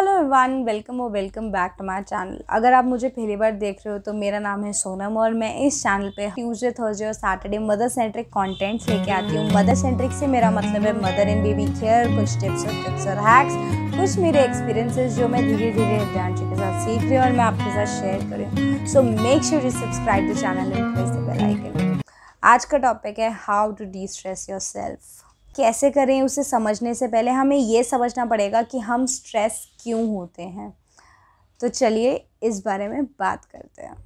Hello everyone welcome और welcome back to my channel अगर आप मुझे पहली बार देख रहे हो तो मेरा नाम है सोनम और मैं इस चैनल पे ट्यूसडे थर्सडे और सैटरडे मदर सेंट्रिक कंटेंट्स लेके आती हूँ मदर सेंट्रिक से मेरा मतलब है मदर एंड बेबी केयर कुछ टिप्स और टिप्स और हैक्स कुछ मेरे एक्सपीरियंसेस जो मैं धीरे धीरे डांची के साथ सीख रही हूँ और मैं आपके साथ शेयर कर रही हूँ so make sure you subscribe the channel आज का टॉपिक है how to destress yourself कैसे करें उसे समझने से पहले हमें ये समझना पड़ेगा कि हम स्ट्रेस क्यों होते हैं तो चलिए इस बारे में बात करते हैं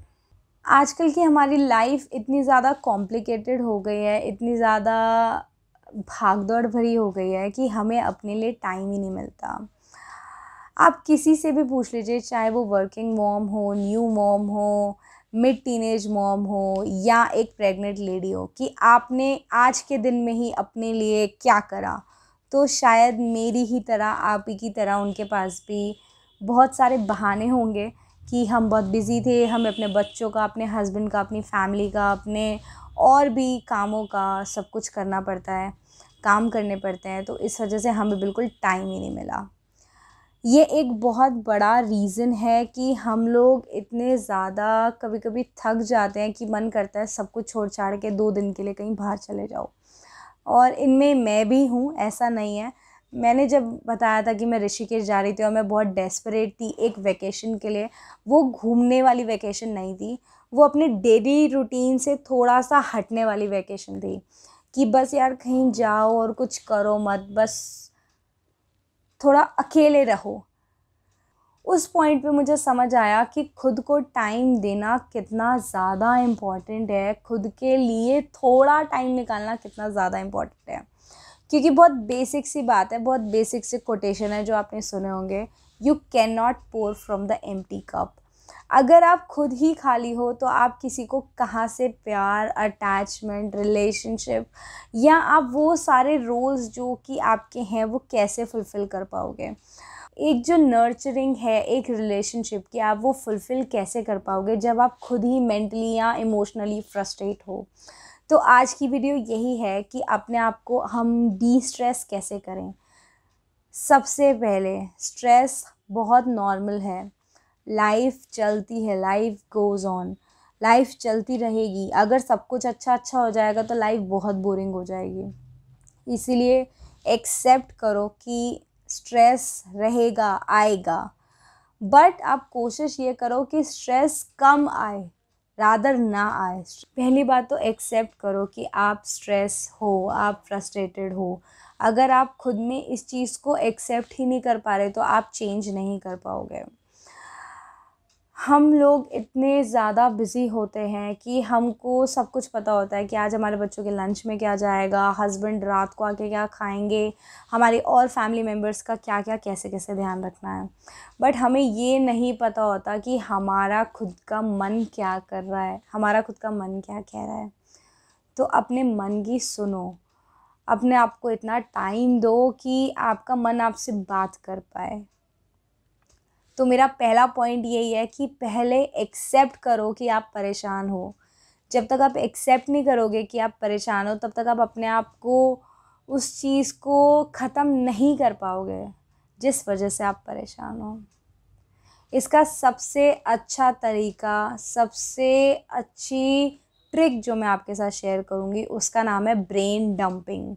आजकल की हमारी लाइफ इतनी ज़्यादा कॉम्प्लिकेटेड हो गई है इतनी ज़्यादा भागदौड़ भरी हो गई है कि हमें अपने लिए टाइम ही नहीं मिलता आप किसी से भी पूछ लीजिए चाहे वो वर्किंग मॉम हो न्यू मॉम हो मिड टीनेज मॉम हो या एक प्रेग्नेंट लेडी हो कि आपने आज के दिन में ही अपने लिए क्या करा तो शायद मेरी ही तरह आप ही की तरह उनके पास भी बहुत सारे बहाने होंगे कि हम बहुत बिज़ी थे हमें अपने बच्चों का अपने हस्बैंड का अपनी फैमिली का अपने और भी कामों का सब कुछ करना पड़ता है काम करने पड़ते हैं तो इस वजह से हमें बिल्कुल टाइम ही नहीं मिला ये एक बहुत बड़ा रीज़न है कि हम लोग इतने ज़्यादा कभी कभी थक जाते हैं कि मन करता है सब कुछ छोड़ छाड़ के दो दिन के लिए कहीं बाहर चले जाओ और इनमें मैं भी हूँ ऐसा नहीं है मैंने जब बताया था कि मैं ऋषिकेश जा रही थी और मैं बहुत डेस्परेट थी एक वैकेशन के लिए वो घूमने वाली वैकेशन नहीं थी वो अपने डेली रूटीन से थोड़ा सा हटने वाली वैकेशन थी कि बस यार कहीं जाओ और कुछ करो मत बस थोड़ा अकेले रहो उस पॉइंट पे मुझे समझ आया कि खुद को टाइम देना कितना ज़्यादा इम्पॉर्टेंट है खुद के लिए थोड़ा टाइम निकालना कितना ज़्यादा इम्पॉर्टेंट है क्योंकि बहुत बेसिक सी बात है बहुत बेसिक सी कोटेशन है जो आपने सुने होंगे you cannot pour from the empty cup अगर आप खुद ही खाली हो तो आप किसी को कहाँ से प्यार अटैचमेंट रिलेशनशिप या आप वो सारे रोल्स जो कि आपके हैं वो कैसे फुलफ़िल कर पाओगे एक जो नर्चरिंग है एक रिलेशनशिप की आप वो फुलफ़िल कैसे कर पाओगे जब आप खुद ही मेंटली या इमोशनली फ्रस्ट्रेट हो तो आज की वीडियो यही है कि अपने आप को हम डी स्ट्रेस कैसे करें सबसे पहले स्ट्रेस बहुत नॉर्मल है लाइफ चलती है लाइफ गोज़ ऑन लाइफ चलती रहेगी अगर सब कुछ अच्छा अच्छा हो जाएगा तो लाइफ बहुत बोरिंग हो जाएगी इसीलिए एक्सेप्ट करो कि स्ट्रेस रहेगा आएगा बट आप कोशिश ये करो कि स्ट्रेस कम आए रादर ना आए पहली बात तो एक्सेप्ट करो कि आप स्ट्रेस हो आप फ्रस्ट्रेटेड हो अगर आप खुद में इस चीज़ को एक्सेप्ट ही नहीं कर पा रहे तो आप चेंज नहीं कर पाओगे हम लोग इतने ज़्यादा बिज़ी होते हैं कि हमको सब कुछ पता होता है कि आज हमारे बच्चों के लंच में क्या जाएगा हस्बैंड रात को आके क्या खाएंगे हमारे और फैमिली मेम्बर्स का क्या क्या कैसे कैसे ध्यान रखना है बट हमें ये नहीं पता होता कि हमारा खुद का मन क्या कर रहा है हमारा खुद का मन क्या कह रहा है तो अपने मन की सुनो अपने आप को इतना टाइम दो कि आपका मन आपसे बात कर पाए तो मेरा पहला पॉइंट यही है कि पहले एक्सेप्ट करो कि आप परेशान हो जब तक आप एक्सेप्ट नहीं करोगे कि आप परेशान हो तब तक आप अपने आप को उस चीज़ को ख़त्म नहीं कर पाओगे जिस वजह से आप परेशान हो इसका सबसे अच्छा तरीका सबसे अच्छी ट्रिक जो मैं आपके साथ शेयर करूँगी उसका नाम है ब्रेन डंपिंग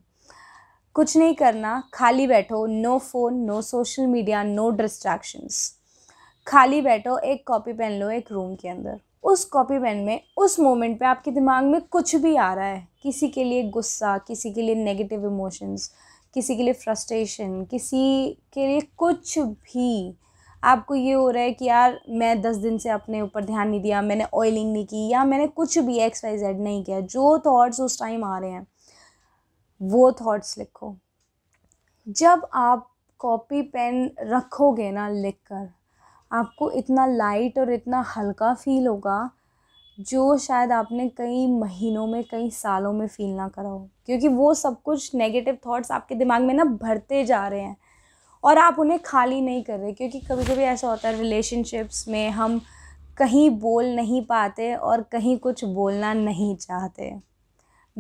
कुछ नहीं करना खाली बैठो no phone no social media no distractions खाली बैठो एक कॉपी पेन लो एक रूम के अंदर उस कॉपी पेन में उस मोमेंट पे आपके दिमाग में कुछ भी आ रहा है किसी के लिए गुस्सा किसी के लिए नेगेटिव इमोशंस किसी के लिए फ्रस्ट्रेशन किसी के लिए कुछ भी आपको ये हो रहा है कि यार मैं दस दिन से अपने ऊपर ध्यान नहीं दिया मैंने ऑयलिंग नहीं की या मैंने कुछ भी एक्स वाई जेड नहीं किया जो थॉट्स उस टाइम आ रहे हैं वो थॉट्स लिखो जब आप कॉपी पेन रखोगे ना लिख कर आपको इतना लाइट और इतना हल्का फ़ील होगा जो शायद आपने कई महीनों में कई सालों में फ़ील ना करा हो क्योंकि वो सब कुछ नेगेटिव थॉट्स आपके दिमाग में ना भरते जा रहे हैं और आप उन्हें खाली नहीं कर रहे क्योंकि कभी कभी ऐसा होता है रिलेशनशिप्स में हम कहीं बोल नहीं पाते और कहीं कुछ बोलना नहीं चाहते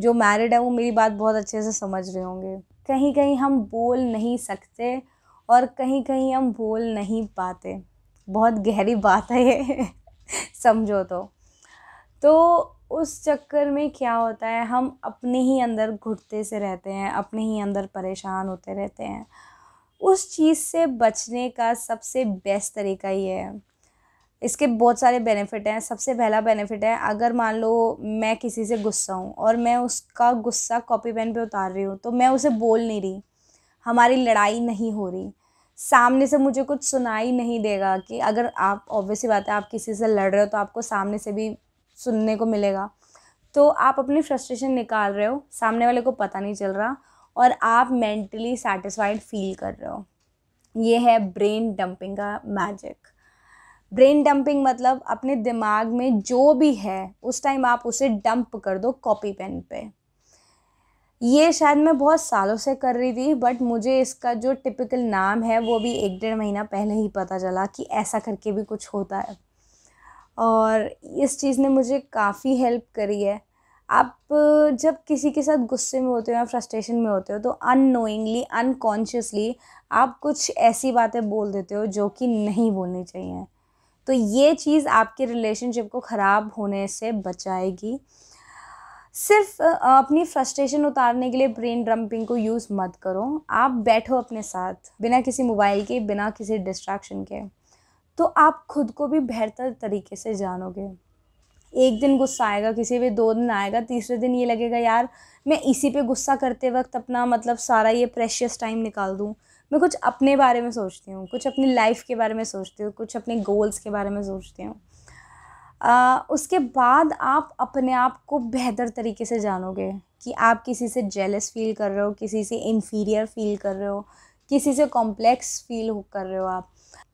जो मैरिड है वो मेरी बात बहुत अच्छे से समझ रहे होंगे कहीं कहीं हम बोल नहीं सकते और कहीं कहीं हम बोल नहीं पाते बहुत गहरी बात है ये समझो तो तो उस चक्कर में क्या होता है हम अपने ही अंदर घुटते से रहते हैं अपने ही अंदर परेशान होते रहते हैं उस चीज़ से बचने का सबसे बेस्ट तरीका ये है इसके बहुत सारे बेनिफिट हैं सबसे पहला बेनिफिट है अगर मान लो मैं किसी से गुस्सा हूँ और मैं उसका गुस्सा कॉपी पेन पे उतार रही हूँ तो मैं उसे बोल नहीं रही हमारी लड़ाई नहीं हो रही सामने से मुझे कुछ सुनाई नहीं देगा कि अगर आप ऑब्वियसली बात है आप किसी से लड़ रहे हो तो आपको सामने से भी सुनने को मिलेगा तो आप अपनी फ्रस्ट्रेशन निकाल रहे हो सामने वाले को पता नहीं चल रहा और आप मेंटली सेटिस्फाइड फील कर रहे हो ये है ब्रेन डंपिंग का मैजिक ब्रेन डंपिंग मतलब अपने दिमाग में जो भी है उस टाइम आप उसे डंप कर दो कॉपी पेन पे ये शायद मैं बहुत सालों से कर रही थी बट मुझे इसका जो टिपिकल नाम है वो भी एक डेढ़ महीना पहले ही पता चला कि ऐसा करके भी कुछ होता है और इस चीज़ ने मुझे काफ़ी हेल्प करी है आप जब किसी के साथ गुस्से में होते हो या फ्रस्ट्रेशन में होते हो तो अनोइंगली अनकॉन्शियसली आप कुछ ऐसी बातें बोल देते हो जो कि नहीं बोलनी चाहिए तो ये चीज़ आपके रिलेशनशिप को ख़राब होने से बचाएगी सिर्फ अपनी फ्रस्ट्रेशन उतारने के लिए ब्रेन डंपिंग को यूज़ मत करो आप बैठो अपने साथ बिना किसी मोबाइल के बिना किसी डिस्ट्रैक्शन के तो आप खुद को भी बेहतर तरीके से जानोगे एक दिन गुस्सा आएगा किसी भी दो दिन आएगा तीसरे दिन ये लगेगा यार मैं इसी पे गुस्सा करते वक्त अपना मतलब सारा ये प्रेशियस टाइम निकाल दूँ मैं कुछ अपने बारे में सोचती हूँ कुछ अपनी लाइफ के बारे में सोचती हूँ कुछ अपने गोल्स के बारे में सोचती हूँ आ, उसके बाद आप अपने आप को बेहतर तरीके से जानोगे कि आप किसी से जेलस फील कर रहे हो किसी से इन्फीरियर फील कर रहे हो किसी से कॉम्प्लेक्स फील कर रहे हो आप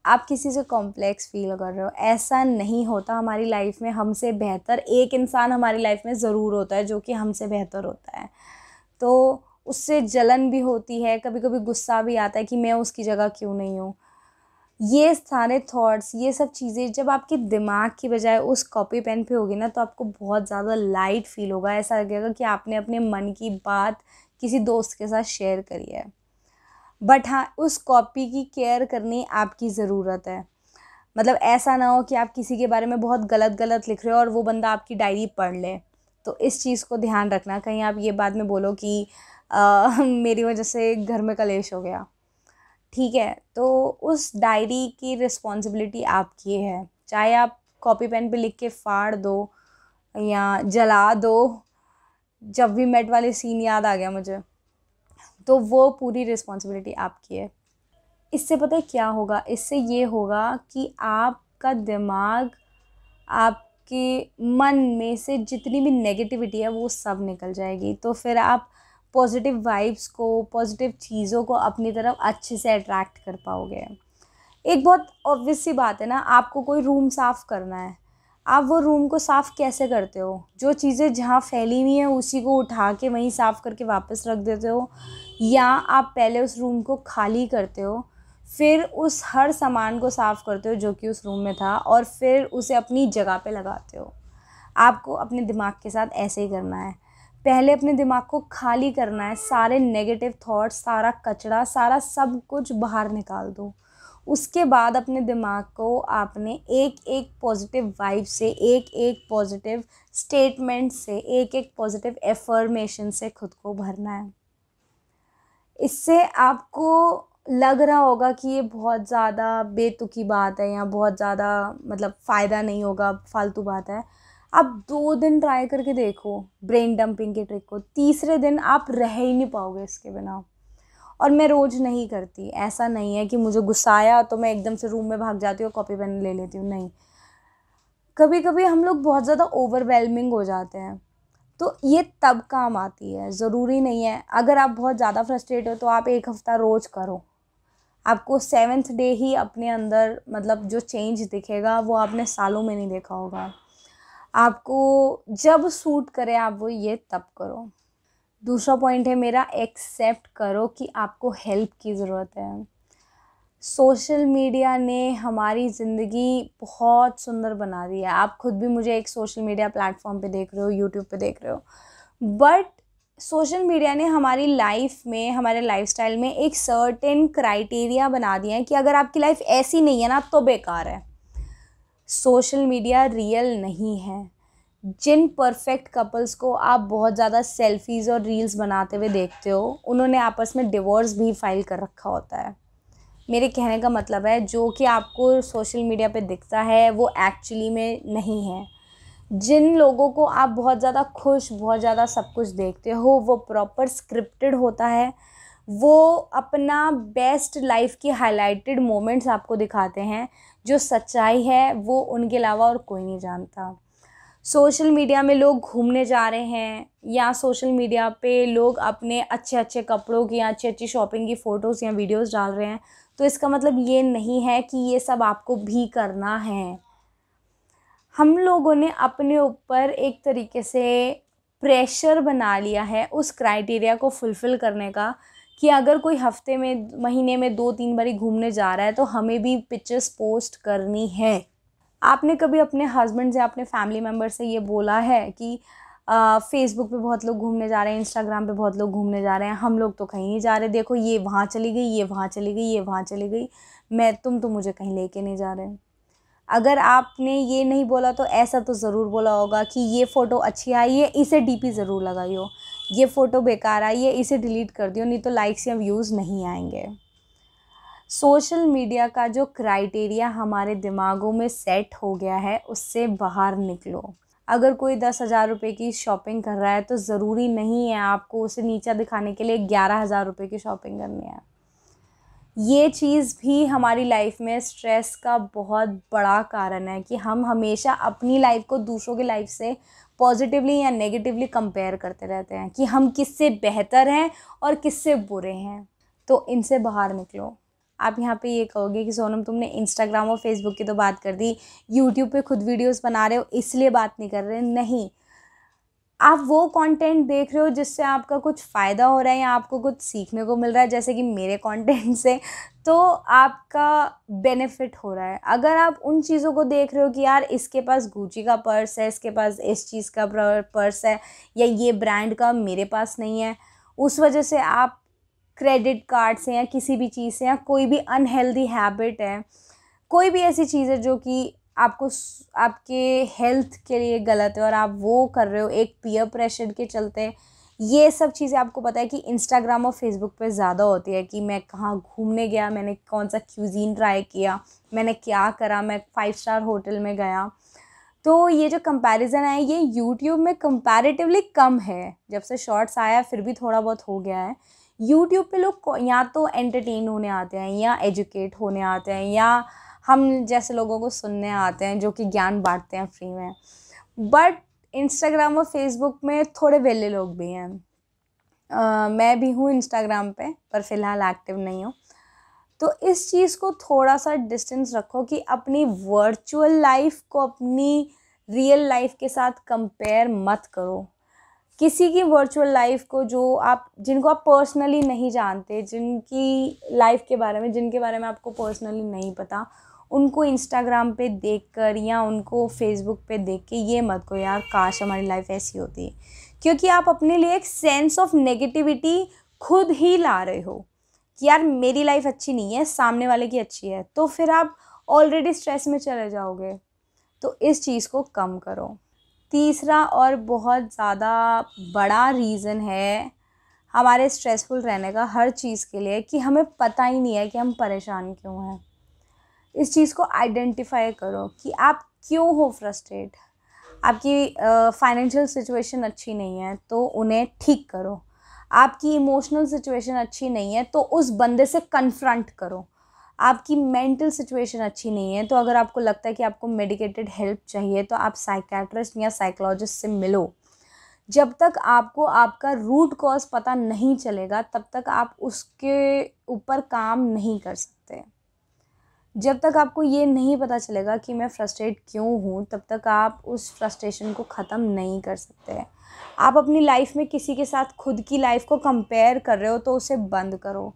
आप किसी से कॉम्प्लेक्स फील कर रहे हो ऐसा नहीं होता हमारी लाइफ में हमसे बेहतर एक इंसान हमारी लाइफ में ज़रूर होता है जो कि हमसे बेहतर होता है तो उससे जलन भी होती है कभी कभी गुस्सा भी आता है कि मैं उसकी जगह क्यों नहीं हूँ ये सारे थॉट्स ये सब चीज़ें जब आपके दिमाग की बजाय उस कॉपी पेन पे होगी ना तो आपको बहुत ज़्यादा लाइट फील होगा ऐसा लगेगा कि आपने अपने मन की बात किसी दोस्त के साथ शेयर करी है बट हाँ उस कॉपी की केयर करनी आपकी ज़रूरत है मतलब ऐसा ना हो कि आप किसी के बारे में बहुत गलत गलत लिख रहे हो और वो बंदा आपकी डायरी पढ़ ले तो इस चीज़ को ध्यान रखना कहीं आप ये बाद में बोलो कि आ, मेरी वजह से घर में कलेश हो गया ठीक है तो उस डायरी की रिस्पॉन्सिबिलिटी आपकी है चाहे आप कॉपी पेन पे लिख के फाड़ दो या जला दो जब भी मेट वाले सीन याद आ गया मुझे तो वो पूरी रिस्पॉन्सिबिलिटी आपकी है इससे पता है क्या होगा इससे ये होगा कि आपका दिमाग आपके मन में से जितनी भी नेगेटिविटी है वो सब निकल जाएगी तो फिर आप पॉजिटिव वाइब्स को पॉजिटिव चीज़ों को अपनी तरफ अच्छे से अट्रैक्ट कर पाओगे एक बहुत ऑब्वियस सी बात है ना आपको कोई रूम साफ़ करना है आप वो रूम को साफ़ कैसे करते हो जो चीज़ें जहाँ फैली हुई हैं उसी को उठा के वहीं साफ़ करके वापस रख देते हो या आप पहले उस रूम को खाली करते हो फिर उस हर सामान को साफ़ करते हो जो कि उस रूम में था और फिर उसे अपनी जगह पे लगाते हो आपको अपने दिमाग के साथ ऐसे ही करना है पहले अपने दिमाग को खाली करना है सारे नेगेटिव थॉट्स सारा कचरा सारा सब कुछ बाहर निकाल दो उसके बाद अपने दिमाग को आपने एक एक पॉजिटिव वाइब से एक एक पॉजिटिव स्टेटमेंट से एक एक पॉजिटिव एफर्मेशन से खुद को भरना है इससे आपको लग रहा होगा कि ये बहुत ज़्यादा बेतुकी बात है या बहुत ज़्यादा मतलब फ़ायदा नहीं होगा फालतू बात है आप दो दिन ट्राई करके देखो ब्रेन डंपिंग के ट्रिक को तीसरे दिन आप रह ही नहीं पाओगे इसके बिना और मैं रोज़ नहीं करती ऐसा नहीं है कि मुझे गुस्सा आया तो मैं एकदम से रूम में भाग जाती हूँ कॉपी पेन ले लेती हूँ नहीं कभी कभी हम लोग बहुत ज़्यादा ओवरवेलमिंग हो जाते हैं तो ये तब काम आती है ज़रूरी नहीं है अगर आप बहुत ज़्यादा फ्रस्ट्रेट हो तो आप एक हफ़्ता रोज़ करो आपको सेवन्थ डे ही अपने अंदर मतलब जो चेंज दिखेगा वो आपने सालों में नहीं देखा होगा आपको जब सूट करे आप वो ये तब करो दूसरा पॉइंट है मेरा एक्सेप्ट करो कि आपको हेल्प की ज़रूरत है सोशल मीडिया ने हमारी ज़िंदगी बहुत सुंदर बना दी है आप खुद भी मुझे एक सोशल मीडिया प्लेटफॉर्म पे देख रहे हो यूट्यूब पे देख रहे हो बट सोशल मीडिया ने हमारी लाइफ में हमारे लाइफस्टाइल में एक सर्टेन क्राइटेरिया बना दिया है कि अगर आपकी लाइफ ऐसी नहीं है ना तो बेकार है सोशल मीडिया रियल नहीं है जिन परफेक्ट कपल्स को आप बहुत ज़्यादा सेल्फीज़ और रील्स बनाते हुए देखते हो उन्होंने आपस में डिवोर्स भी फाइल कर रखा होता है मेरे कहने का मतलब है जो कि आपको सोशल मीडिया पे दिखता है वो एक्चुअली में नहीं है जिन लोगों को आप बहुत ज़्यादा खुश बहुत ज़्यादा सब कुछ देखते हो वो प्रॉपर स्क्रिप्टेड होता है वो अपना बेस्ट लाइफ की हाईलाइटेड मोमेंट्स आपको दिखाते हैं जो सच्चाई है वो उनके अलावा और कोई नहीं जानता सोशल मीडिया में लोग घूमने जा रहे हैं या सोशल मीडिया पे लोग अपने अच्छे अच्छे कपड़ों की या अच्छी अच्छी शॉपिंग की फ़ोटोज़ या वीडियोस डाल रहे हैं तो इसका मतलब ये नहीं है कि ये सब आपको भी करना है हम लोगों ने अपने ऊपर एक तरीके से प्रेशर बना लिया है उस क्राइटेरिया को फुलफ़िल करने का कि अगर कोई हफ्ते में महीने में दो तीन बारी घूमने जा रहा है तो हमें भी पिक्चर्स पोस्ट करनी है आपने कभी अपने हस्बैंड से अपने फैमिली मेम्बर से ये बोला है कि फेसबुक पे बहुत लोग घूमने जा रहे हैं इंस्टाग्राम पे बहुत लोग घूमने जा रहे हैं हम लोग तो कहीं नहीं जा रहे देखो ये वहाँ चली गई ये वहाँ चली गई ये वहाँ चली गई मैं तुम तो मुझे कहीं लेके नहीं जा रहे अगर आपने ये नहीं बोला तो ऐसा तो ज़रूर बोला होगा कि ये फ़ोटो अच्छी आई है इसे डीपी ज़रूर लगाई हो ये फ़ोटो बेकार आई है इसे डिलीट कर दियो नहीं तो लाइक्स या व्यूज़ नहीं आएंगे सोशल मीडिया का जो क्राइटेरिया हमारे दिमागों में सेट हो गया है उससे बाहर निकलो अगर कोई दस हज़ार रुपये की शॉपिंग कर रहा है तो ज़रूरी नहीं है आपको उसे नीचा दिखाने के लिए ग्यारह हज़ार रुपये की शॉपिंग करनी है ये चीज़ भी हमारी लाइफ में स्ट्रेस का बहुत बड़ा कारण है कि हम हमेशा अपनी लाइफ को दूसरों की लाइफ से पॉजिटिवली या नेगेटिवली कंपेयर करते रहते हैं कि हम किससे बेहतर हैं और किससे बुरे हैं तो इनसे बाहर निकलो आप यहाँ पे ये कहोगे कि सोनम तुमने इंस्टाग्राम और फेसबुक की तो बात कर दी यूट्यूब पे खुद वीडियोस बना रहे हो इसलिए बात नहीं कर रहे नहीं आप वो कंटेंट देख रहे हो जिससे आपका कुछ फ़ायदा हो रहा है या आपको कुछ सीखने को मिल रहा है जैसे कि मेरे कंटेंट से तो आपका बेनिफिट हो रहा है अगर आप उन चीज़ों को देख रहे हो कि यार इसके पास गुची का पर्स है इसके पास इस चीज़ का पर्स है या ये ब्रांड का मेरे पास नहीं है उस वजह से आप क्रेडिट कार्ड से या किसी भी चीज़ से या कोई भी अनहेल्दी हैबिट है कोई भी ऐसी चीज़ है जो कि आपको आपके हेल्थ के लिए गलत है और आप वो कर रहे हो एक पीयर प्रेशर के चलते ये सब चीज़ें आपको पता है कि इंस्टाग्राम और फेसबुक पे ज़्यादा होती है कि मैं कहाँ घूमने गया मैंने कौन सा क्यूजीन ट्राई किया मैंने क्या करा मैं फाइव स्टार होटल में गया तो ये जो कंपैरिजन है ये यूट्यूब में कंपैरेटिवली कम है जब से शॉर्ट्स आया फिर भी थोड़ा बहुत हो गया है यूट्यूब पे लोग या तो एंटरटेन होने आते हैं या एजुकेट होने आते हैं या हम जैसे लोगों को सुनने आते हैं जो कि ज्ञान बांटते हैं फ्री में बट इंस्टाग्राम और फेसबुक में थोड़े वेले लोग भी हैं uh, मैं भी हूँ इंस्टाग्राम पे पर फ़िलहाल एक्टिव नहीं हूँ तो इस चीज़ को थोड़ा सा डिस्टेंस रखो कि अपनी वर्चुअल लाइफ को अपनी रियल लाइफ के साथ कंपेयर मत करो किसी की वर्चुअल लाइफ को जो आप जिनको आप पर्सनली नहीं जानते जिनकी लाइफ के बारे में जिनके बारे में आपको पर्सनली नहीं पता उनको इंस्टाग्राम पे देखकर या उनको फेसबुक पे देख के ये मत को यार काश हमारी लाइफ ऐसी होती क्योंकि आप अपने लिए एक सेंस ऑफ नेगेटिविटी खुद ही ला रहे हो कि यार मेरी लाइफ अच्छी नहीं है सामने वाले की अच्छी है तो फिर आप ऑलरेडी स्ट्रेस में चले जाओगे तो इस चीज़ को कम करो तीसरा और बहुत ज़्यादा बड़ा रीज़न है हमारे स्ट्रेसफुल रहने का हर चीज़ के लिए कि हमें पता ही नहीं है कि हम परेशान क्यों हैं इस चीज़ को आइडेंटिफाई करो कि आप क्यों हो फ्रस्ट्रेट आपकी फाइनेंशियल uh, सिचुएशन अच्छी नहीं है तो उन्हें ठीक करो आपकी इमोशनल सिचुएशन अच्छी नहीं है तो उस बंदे से कन्फ्रंट करो आपकी मेंटल सिचुएशन अच्छी नहीं है तो अगर आपको लगता है कि आपको मेडिकेटेड हेल्प चाहिए तो आप साइकेट्रिस्ट या साइकोलॉजिस्ट से मिलो जब तक आपको आपका रूट कॉज पता नहीं चलेगा तब तक आप उसके ऊपर काम नहीं कर सकते जब तक आपको ये नहीं पता चलेगा कि मैं फ्रस्ट्रेट क्यों हूँ तब तक आप उस फ्रस्ट्रेशन को ख़त्म नहीं कर सकते हैं आप अपनी लाइफ में किसी के साथ खुद की लाइफ को कंपेयर कर रहे हो तो उसे बंद करो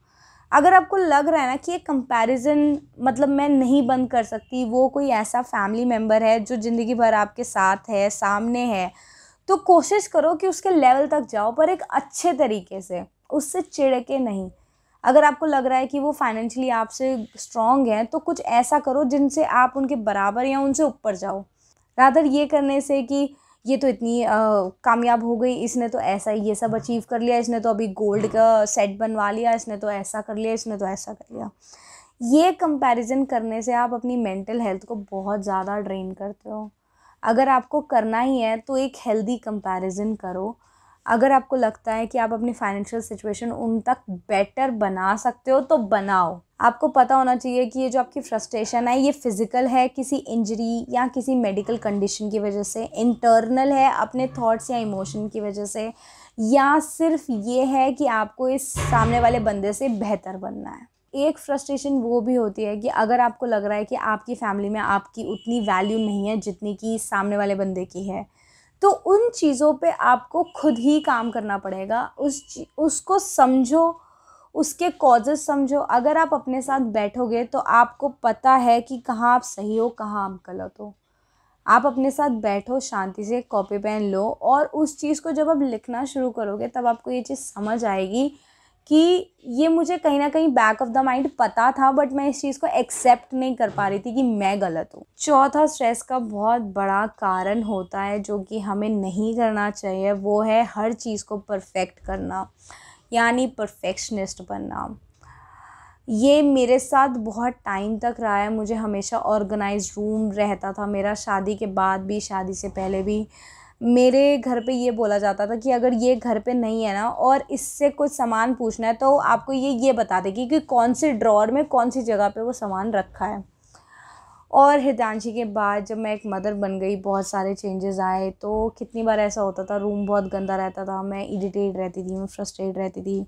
अगर आपको लग रहा है ना कि ये कंपैरिजन मतलब मैं नहीं बंद कर सकती वो कोई ऐसा फैमिली मेम्बर है जो ज़िंदगी भर आपके साथ है सामने है तो कोशिश करो कि उसके लेवल तक जाओ पर एक अच्छे तरीके से उससे चिड़के नहीं अगर आपको लग रहा है कि वो फाइनेंशियली आपसे स्ट्रॉन्ग हैं तो कुछ ऐसा करो जिनसे आप उनके बराबर या उनसे ऊपर जाओ रादर ये करने से कि ये तो इतनी कामयाब हो गई इसने तो ऐसा ये सब अचीव कर लिया इसने तो अभी गोल्ड का सेट बनवा लिया इसने तो ऐसा कर लिया इसने तो ऐसा कर लिया ये कंपैरिजन करने से आप अपनी मेंटल हेल्थ को बहुत ज़्यादा ड्रेन करते हो अगर आपको करना ही है तो एक हेल्दी कंपैरिजन करो अगर आपको लगता है कि आप अपनी फाइनेंशियल सिचुएशन उन तक बेटर बना सकते हो तो बनाओ आपको पता होना चाहिए कि ये जो आपकी फ्रस्ट्रेशन है ये फिज़िकल है किसी इंजरी या किसी मेडिकल कंडीशन की वजह से इंटरनल है अपने थॉट्स या इमोशन की वजह से या सिर्फ ये है कि आपको इस सामने वाले बंदे से बेहतर बनना है एक फ्रस्ट्रेशन वो भी होती है कि अगर आपको लग रहा है कि आपकी फ़ैमिली में आपकी उतनी वैल्यू नहीं है जितनी कि सामने वाले बंदे की है तो उन चीज़ों पे आपको खुद ही काम करना पड़ेगा उस उसको समझो उसके कॉजेज समझो अगर आप अपने साथ बैठोगे तो आपको पता है कि कहाँ आप सही हो कहाँ आप गलत हो आप अपने साथ बैठो शांति से कॉपी पेन लो और उस चीज़ को जब आप लिखना शुरू करोगे तब आपको ये चीज़ समझ आएगी कि ये मुझे कहीं ना कहीं बैक ऑफ द माइंड पता था बट मैं इस चीज़ को एक्सेप्ट नहीं कर पा रही थी कि मैं गलत हूँ चौथा स्ट्रेस का बहुत बड़ा कारण होता है जो कि हमें नहीं करना चाहिए वो है हर चीज़ को परफेक्ट करना यानी परफेक्शनिस्ट बनना ये मेरे साथ बहुत टाइम तक रहा है मुझे हमेशा ऑर्गेनाइज रूम रहता था मेरा शादी के बाद भी शादी से पहले भी मेरे घर पे ये बोला जाता था कि अगर ये घर पे नहीं है ना और इससे कुछ सामान पूछना है तो आपको ये ये बता देगी कि कौन से ड्रॉर में कौन सी जगह पे वो सामान रखा है और हितांशी के बाद जब मैं एक मदर बन गई बहुत सारे चेंजेस आए तो कितनी बार ऐसा होता था रूम बहुत गंदा रहता था मैं इरीटेट रहती थी मैं फ्रस्ट्रेट रहती थी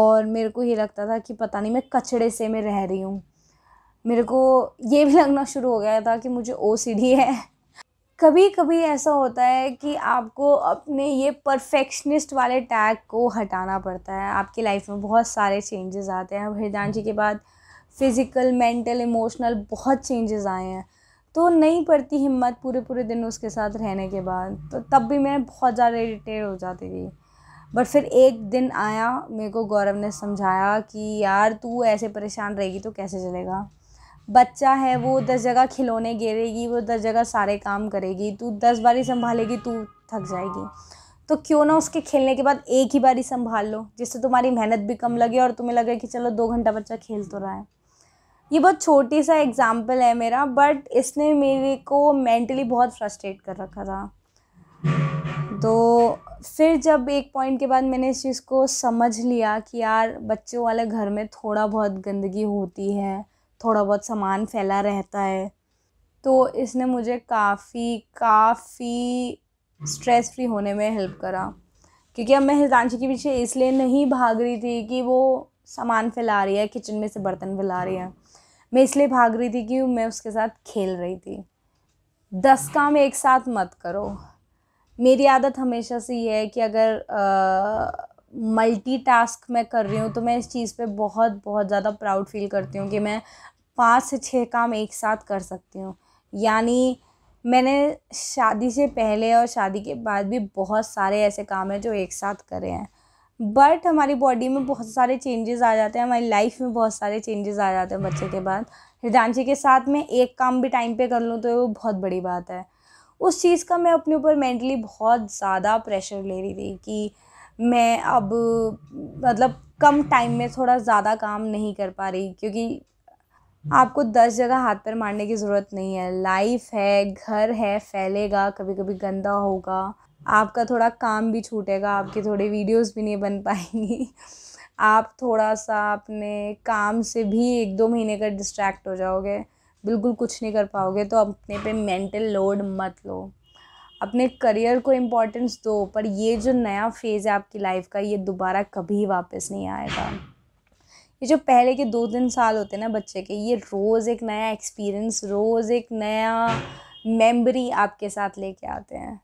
और मेरे को ये लगता था कि पता नहीं मैं कचड़े से मैं रह रही हूँ मेरे को ये भी लगना शुरू हो गया था कि मुझे ओ है कभी कभी ऐसा होता है कि आपको अपने ये परफेक्शनिस्ट वाले टैग को हटाना पड़ता है आपकी लाइफ में बहुत सारे चेंजेस आते हैं जी के बाद फिज़िकल मेंटल इमोशनल बहुत चेंजेस आए हैं तो नहीं पड़ती हिम्मत पूरे पूरे दिन उसके साथ रहने के बाद तो तब भी मैं बहुत ज़्यादा इरीटेड हो जाती थी बट फिर एक दिन आया मेरे को गौरव ने समझाया कि यार तू ऐसे परेशान रहेगी तो कैसे चलेगा बच्चा है वो हम्म। दस जगह खिलौने गिरेगी वो दस जगह सारे काम करेगी तू दस बारी संभालेगी तू थक जाएगी तो क्यों ना उसके खेलने के बाद एक ही बारी संभाल लो जिससे तुम्हारी मेहनत भी कम लगे और तुम्हें लगे कि चलो दो घंटा बच्चा खेल तो रहा है ये बहुत छोटी सा एग्ज़ाम्पल है मेरा बट इसने मेरे को मेंटली बहुत फ्रस्ट्रेट कर रखा था तो फिर जब एक पॉइंट के बाद मैंने इस चीज़ को समझ लिया कि यार बच्चों वाले घर में थोड़ा बहुत गंदगी होती है थोड़ा बहुत सामान फैला रहता है तो इसने मुझे काफ़ी काफ़ी स्ट्रेस फ्री होने में हेल्प करा क्योंकि अब मैं हितांशी के पीछे इसलिए नहीं भाग रही थी कि वो सामान फैला रही है किचन में से बर्तन फैला रही है मैं इसलिए भाग रही थी कि मैं उसके साथ खेल रही थी दस काम एक साथ मत करो मेरी आदत हमेशा से ये है कि अगर आ, मल्टी टास्क मैं कर रही हूँ तो मैं इस चीज़ पे बहुत बहुत ज़्यादा प्राउड फील करती हूँ कि मैं पाँच से छः काम एक साथ कर सकती हूँ यानी मैंने शादी से पहले और शादी के बाद भी बहुत सारे ऐसे काम हैं जो एक साथ करे हैं बट हमारी बॉडी में बहुत सारे चेंजेस आ जाते हैं हमारी लाइफ में बहुत सारे चेंजेस आ जाते हैं बच्चे के बाद हृदांशी के साथ मैं एक काम भी टाइम पे कर लूँ तो वो बहुत बड़ी बात है उस चीज़ का मैं अपने ऊपर मेंटली बहुत ज़्यादा प्रेशर ले रही थी कि मैं अब मतलब कम टाइम में थोड़ा ज़्यादा काम नहीं कर पा रही क्योंकि आपको दस जगह हाथ पर मारने की ज़रूरत नहीं है लाइफ है घर है फैलेगा कभी कभी गंदा होगा आपका थोड़ा काम भी छूटेगा आपकी थोड़ी वीडियोस भी नहीं बन पाएंगी आप थोड़ा सा अपने काम से भी एक दो महीने का डिस्ट्रैक्ट हो जाओगे बिल्कुल कुछ नहीं कर पाओगे तो अपने पे मेंटल लोड मत लो अपने करियर को इम्पोर्टेंस दो पर ये जो नया फेज़ है आपकी लाइफ का ये दोबारा कभी वापस नहीं आएगा ये जो पहले के दो तीन साल होते हैं ना बच्चे के ये रोज़ एक नया एक्सपीरियंस रोज़ एक नया मेमोरी आपके साथ लेके आते हैं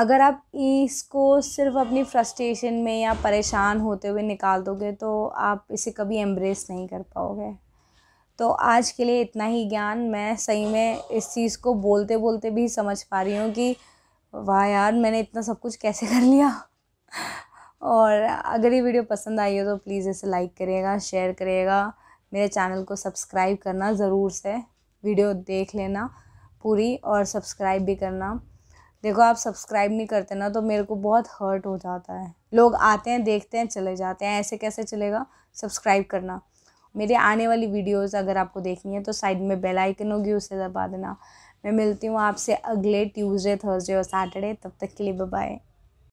अगर आप इसको सिर्फ अपनी फ्रस्ट्रेशन में या परेशान होते हुए निकाल दोगे तो आप इसे कभी एम्ब्रेस नहीं कर पाओगे तो आज के लिए इतना ही ज्ञान मैं सही में इस चीज़ को बोलते बोलते भी समझ पा रही हूँ कि वाह यार मैंने इतना सब कुछ कैसे कर लिया और अगर ये वीडियो पसंद आई हो तो प्लीज़ इसे लाइक करिएगा शेयर करिएगा मेरे चैनल को सब्सक्राइब करना ज़रूर से वीडियो देख लेना पूरी और सब्सक्राइब भी करना देखो आप सब्सक्राइब नहीं करते ना तो मेरे को बहुत हर्ट हो जाता है लोग आते हैं देखते हैं चले जाते हैं ऐसे कैसे चलेगा सब्सक्राइब करना मेरे आने वाली वीडियोस अगर आपको देखनी है तो साइड में बेल आइकन होगी उसे दबा देना मैं मिलती हूँ आपसे अगले ट्यूसडे थर्सडे और सैटरडे तब तक के लिए बाय